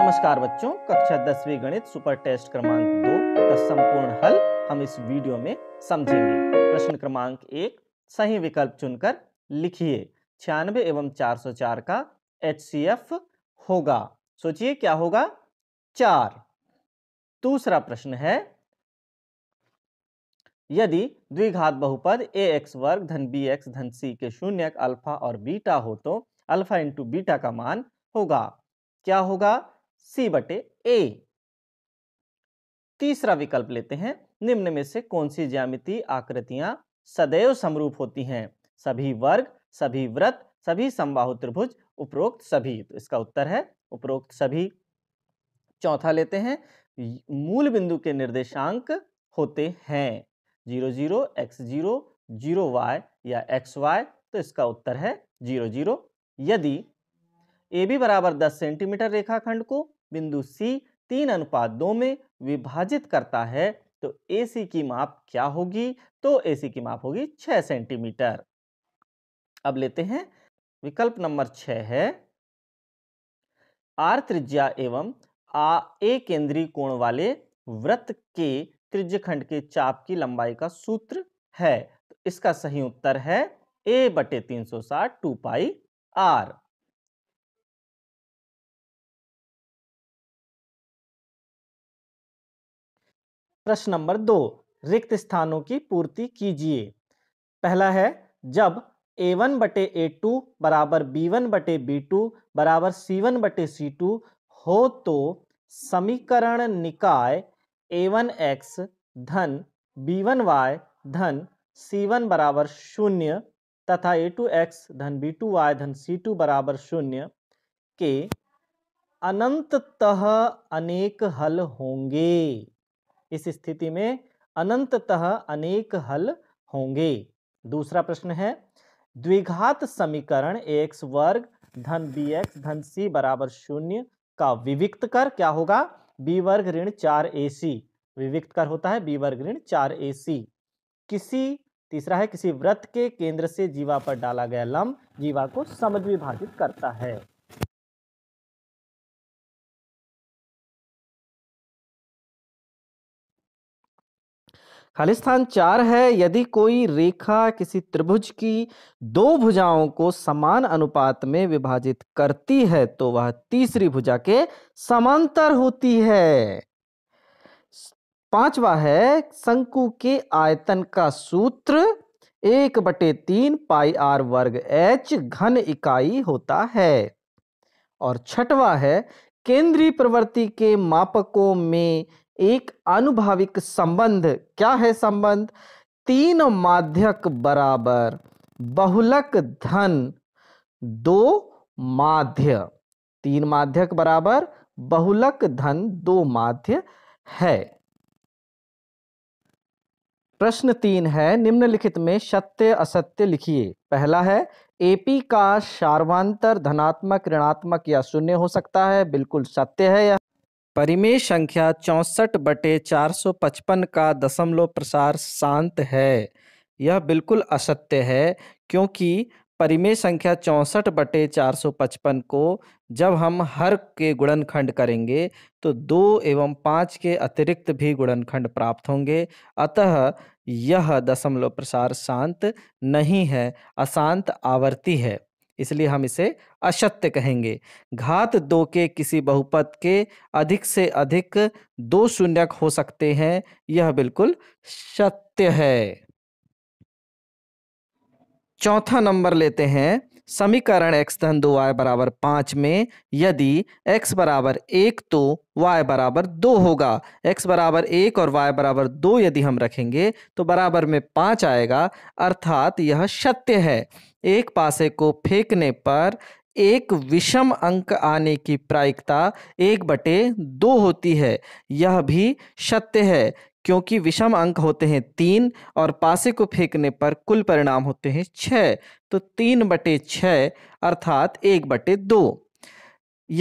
नमस्कार बच्चों कक्षा दसवीं गणित सुपर टेस्ट क्रमांक दो का संपूर्ण हल हम इस वीडियो में समझेंगे प्रश्न क्रमांक एक सही विकल्प चुनकर लिखिए छियानवे एवं 404 का एच होगा सोचिए क्या होगा चार दूसरा प्रश्न है यदि द्विघात बहुपद ए एक्स वर्ग धन बी एक्स धन सी के शून्य अल्फा और बीटा हो तो अल्फा इंटू बीटा का मान होगा क्या होगा सी बटे ए तीसरा विकल्प लेते हैं निम्न में से कौन सी ज्यामिति आकृतियां सदैव समरूप होती हैं सभी वर्ग सभी व्रत सभी समबाहु त्रिभुज उपरोक्त सभी तो इसका उत्तर है उपरोक्त सभी चौथा लेते हैं मूल बिंदु के निर्देशांक होते हैं zero zero x zero zero y या एक्स वाई तो इसका उत्तर है जीरो जीरो यदि ए बी बराबर दस सेंटीमीटर रेखाखंड को बिंदु सी तीन अनुपात दो में विभाजित करता है तो ए सी की माप क्या होगी तो ए सी की माप होगी छह सेंटीमीटर अब लेते हैं विकल्प नंबर छह है आर त्रिज्या एवं आ ए केंद्रीय कोण वाले वृत्त के त्रिज्यखंड खंड के चाप की लंबाई का सूत्र है तो इसका सही उत्तर है ए बटे तीन सौ साठ टू पाई आर प्रश्न नंबर दो रिक्त स्थानों की पूर्ति कीजिए पहला है जब ए वन बटे ए टू बराबर बी वन बटे बी टू बराबर सी वन बटे सी टू हो तो समीकरण निकाय ए वन एक्स धन बी वन वाई धन सी वन बराबर शून्य तथा ए टू एक्स धन बी टू वाई धन सी टू बराबर शून्य के अनंततः अनेक हल होंगे इस स्थिति में अनंततः अनेक हल होंगे दूसरा प्रश्न है द्विघात समीकरण एक्स वर्ग धन बी एक्स धन सी बराबर शून्य का विविक्त कर क्या होगा बी वर्ग ऋण चार ए सी विविक्त कर होता है बी वर्ग ऋण चार ए सी किसी तीसरा है किसी व्रत के केंद्र से जीवा पर डाला गया लम्ब जीवा को समद्विभाजित करता है स्थान चार है यदि कोई रेखा किसी त्रिभुज की दो भुजाओं को समान अनुपात में विभाजित करती है तो वह तीसरी भुजा के समांतर होती है पांचवा है शंकु के आयतन का सूत्र एक बटे तीन पाई आर वर्ग एच घन इकाई होता है और छठवा है केंद्रीय प्रवृत्ति के मापकों में एक अनुभाविक संबंध क्या है संबंध तीन माध्यक बराबर बहुलक धन दो माध्य तीन माध्यक बराबर बहुलक धन दो माध्य है प्रश्न तीन है निम्नलिखित में सत्य असत्य लिखिए पहला है एपी का सार्वांतर धनात्मक ऋणात्मक या शून्य हो सकता है बिल्कुल सत्य है यह परिमेय संख्या चौंसठ बटे चार सौ पचपन का दशमलव प्रसार शांत है यह बिल्कुल असत्य है क्योंकि परिमेय संख्या चौंसठ बटे चार सौ पचपन को जब हम हर के गुणनखंड करेंगे तो दो एवं पाँच के अतिरिक्त भी गुणनखंड प्राप्त होंगे अतः यह दशमलव प्रसार शांत नहीं है अशांत आवर्ती है इसलिए हम इसे असत्य कहेंगे घात दो के किसी बहुपद के अधिक से अधिक दो शून्यक हो सकते हैं यह बिल्कुल सत्य है चौथा नंबर लेते हैं समीकरण x धन दो वाई बराबर पाँच में यदि x बराबर एक तो y बराबर दो होगा x बराबर एक और y बराबर दो यदि हम रखेंगे तो बराबर में पाँच आएगा अर्थात यह सत्य है एक पासे को फेंकने पर एक विषम अंक आने की प्रायिकता एक बटे दो होती है यह भी सत्य है क्योंकि विषम अंक होते हैं तीन और पासे को फेंकने पर कुल परिणाम होते हैं छः तो तीन बटे छः अर्थात एक बटे दो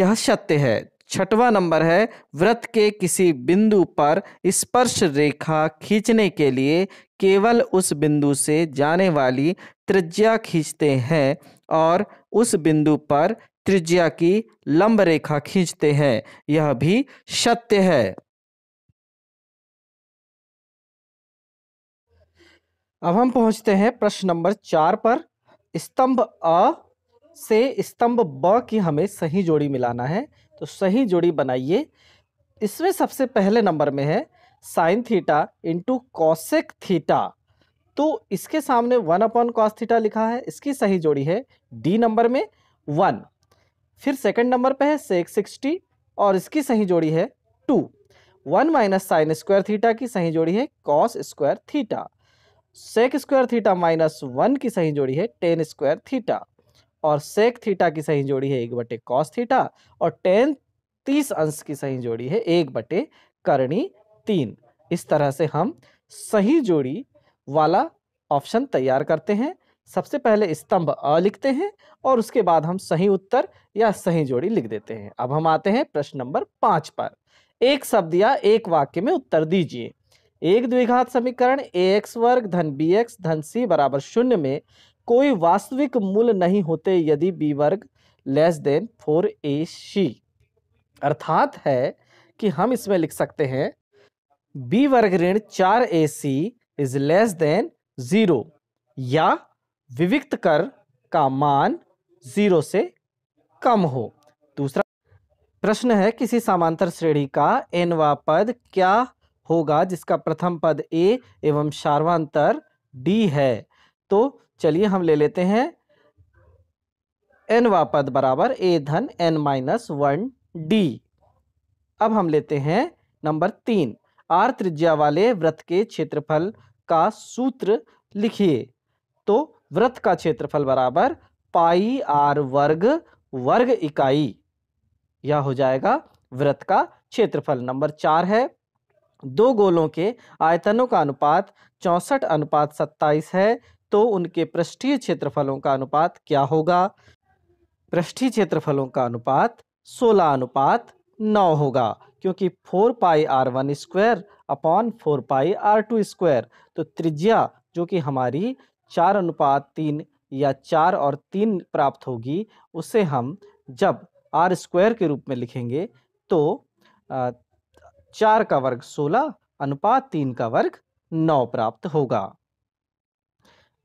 यह सत्य है छठवा नंबर है व्रत के किसी बिंदु पर स्पर्श रेखा खींचने के लिए केवल उस बिंदु से जाने वाली त्रिज्या खींचते हैं और उस बिंदु पर त्रिज्या की लंब रेखा खींचते हैं यह भी सत्य है अब हम पहुंचते हैं प्रश्न नंबर चार पर स्तंभ अ से स्तंभ ब की हमें सही जोड़ी मिलाना है तो सही जोड़ी बनाइए इसमें सबसे पहले नंबर में है sine theta into cosec theta तो इसके सामने वन अपॉन कॉस थीटा लिखा है इसकी सही जोड़ी है डी नंबर में वन फिर सेकंड नंबर पे है सेक सिक्सटी और इसकी सही जोड़ी है two one minus sine square theta की सही जोड़ी है cos square theta sec square theta minus one की सही जोड़ी है टेन स्क्वायर थीटा और सेक थीटा की सही जोड़ी है एक बटे कॉस थीटा और टेन तीस अंश की सही जोड़ी है एक बटे करणी तीन इस तरह से हम सही जोड़ी वाला ऑप्शन तैयार करते हैं सबसे पहले स्तंभ अ लिखते हैं और उसके बाद हम सही उत्तर या सही जोड़ी लिख देते हैं अब हम आते हैं प्रश्न नंबर पाँच पर एक शब्द या एक वाक्य में उत्तर दीजिए एक द्विघात समीकरण ए एक्स वर्ग धन बी एक्स धन सी बराबर शून्य में कोई वास्तविक मूल नहीं होते यदि बी वर्ग less than four a c अर्थात है कि हम इसमें लिख सकते हैं बी वर्ग ऋण चार a c is less than zero या विविक्त कर का मान जीरो से कम हो दूसरा प्रश्न है किसी समांतर श्रेणी का एनवा पद क्या होगा जिसका प्रथम पद ए एवं शार्वांतर डी है तो चलिए हम ले लेते हैं एन वा पद बराबर ए धन एन माइनस वन डी अब हम लेते हैं नंबर तीन आर त्रिज्या वाले व्रत के क्षेत्रफल का सूत्र लिखिए तो व्रत का क्षेत्रफल बराबर पाई आर वर्ग वर्ग इकाई यह हो जाएगा व्रत का क्षेत्रफल नंबर चार है दो गोलों के आयतनों का अनुपात चौंसठ अनुपात सत्ताईस है तो उनके पृष्ठीय क्षेत्रफलों का अनुपात क्या होगा पृष्ठीय क्षेत्रफलों का अनुपात सोलह अनुपात नौ होगा क्योंकि four pi r one square upon four pi r two square तो त्रिज्या जो कि हमारी चार अनुपात तीन या चार और तीन प्राप्त होगी उसे हम जब आर स्क्वायर के रूप में लिखेंगे तो चार का वर्ग सोलह अनुपात तीन का वर्ग नौ प्राप्त होगा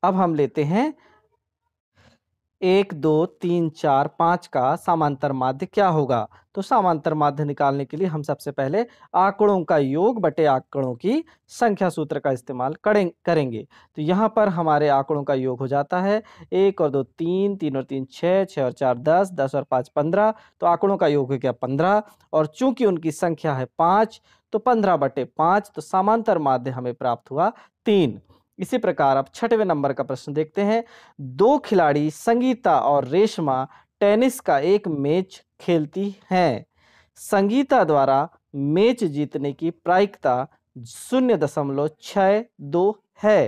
अब हम लेते हैं एक दो तीन चार पाँच का समांतर माध्य क्या होगा तो समांतर माध्य निकालने के लिए हम सबसे पहले आंकड़ों का योग बटे आंकड़ों की संख्या सूत्र का इस्तेमाल करें करेंगे तो यहाँ पर हमारे आंकड़ों का योग हो जाता है एक और दो तीन तीन और तीन छः छः और चार दस दस और पाँच पंद्रह तो आंकड़ों का योग हो गया पंद्रह और चूंकि उनकी संख्या है पाँच तो पंद्रह बटे पाँच तो समांतर माध्य हमें प्राप्त हुआ तीन इसी प्रकार अब छठवें नंबर का प्रश्न देखते हैं दो खिलाड़ी संगीता और रेशमा टेनिस का एक मैच खेलती हैं संगीता द्वारा मैच जीतने की प्रायिकता शून्य दशमलव छः दो है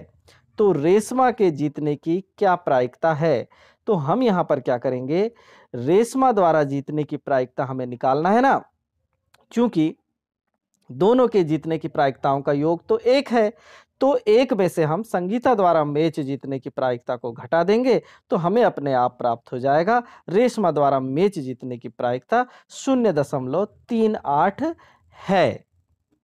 तो रेशमा के जीतने की क्या प्रायिकता है तो हम यहाँ पर क्या करेंगे रेशमा द्वारा जीतने की प्रायिकता हमें निकालना है ना क्योंकि दोनों के जीतने की प्रायिकताओं का योग तो एक है तो एक में से हम संगीता द्वारा मैच जीतने की प्रायिकता को घटा देंगे तो हमें अपने आप प्राप्त हो जाएगा रेशमा द्वारा मैच जीतने की प्रायिकता शून्य दशमलव तीन आठ है